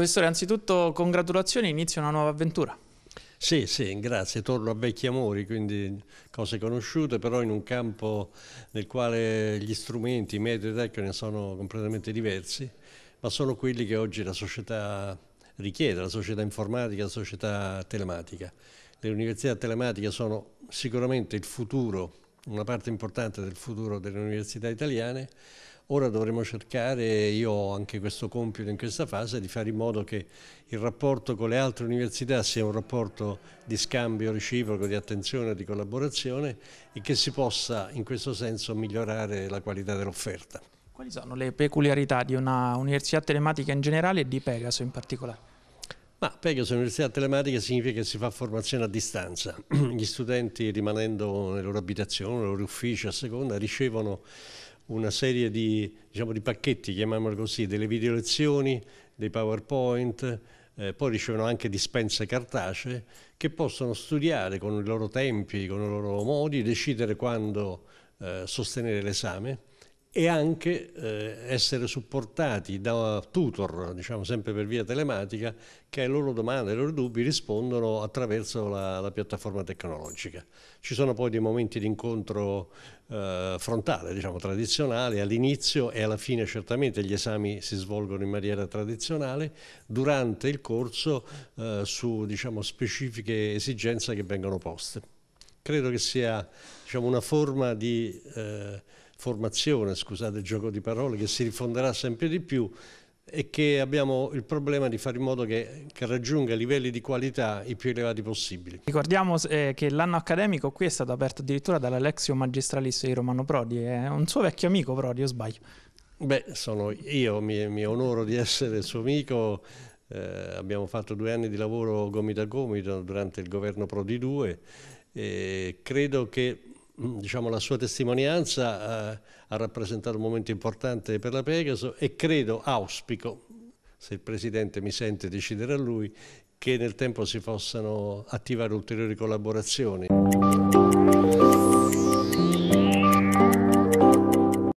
Professore, anzitutto congratulazioni, inizia una nuova avventura. Sì, sì, grazie. Torno a vecchi amori, quindi cose conosciute, però in un campo nel quale gli strumenti, i metodi tecnici ecco, sono completamente diversi, ma sono quelli che oggi la società richiede, la società informatica, la società telematica. Le università telematiche sono sicuramente il futuro, una parte importante del futuro delle università italiane, Ora dovremo cercare, io ho anche questo compito in questa fase, di fare in modo che il rapporto con le altre università sia un rapporto di scambio reciproco, di attenzione, di collaborazione e che si possa in questo senso migliorare la qualità dell'offerta. Quali sono le peculiarità di una università telematica in generale e di Pegaso in particolare? Ma Pegaso Università Telematica significa che si fa formazione a distanza. Gli studenti rimanendo nelle loro abitazioni, nei loro uffici a seconda, ricevono una serie di, diciamo, di pacchetti, chiamiamolo così, delle video lezioni, dei PowerPoint, eh, poi ricevono anche dispense cartacee che possono studiare con i loro tempi, con i loro modi, decidere quando eh, sostenere l'esame e anche eh, essere supportati da tutor, diciamo sempre per via telematica, che alle loro domande, ai loro dubbi rispondono attraverso la, la piattaforma tecnologica. Ci sono poi dei momenti di incontro eh, frontale, diciamo tradizionale, all'inizio e alla fine certamente gli esami si svolgono in maniera tradizionale, durante il corso eh, su diciamo, specifiche esigenze che vengono poste. Credo che sia diciamo, una forma di eh, formazione, scusate il gioco di parole, che si rifonderà sempre di più e che abbiamo il problema di fare in modo che, che raggiunga livelli di qualità i più elevati possibili. Ricordiamo eh, che l'anno accademico qui è stato aperto addirittura dall'Alexio Magistralis di Romano Prodi, è un suo vecchio amico Prodi, o sbaglio? Beh, sono io, mi, mi onoro di essere suo amico, eh, abbiamo fatto due anni di lavoro gomito a gomito durante il governo Prodi 2 e credo che Mm, diciamo, la sua testimonianza eh, ha rappresentato un momento importante per la Pegaso e credo, auspico, se il Presidente mi sente decidere a lui, che nel tempo si possano attivare ulteriori collaborazioni.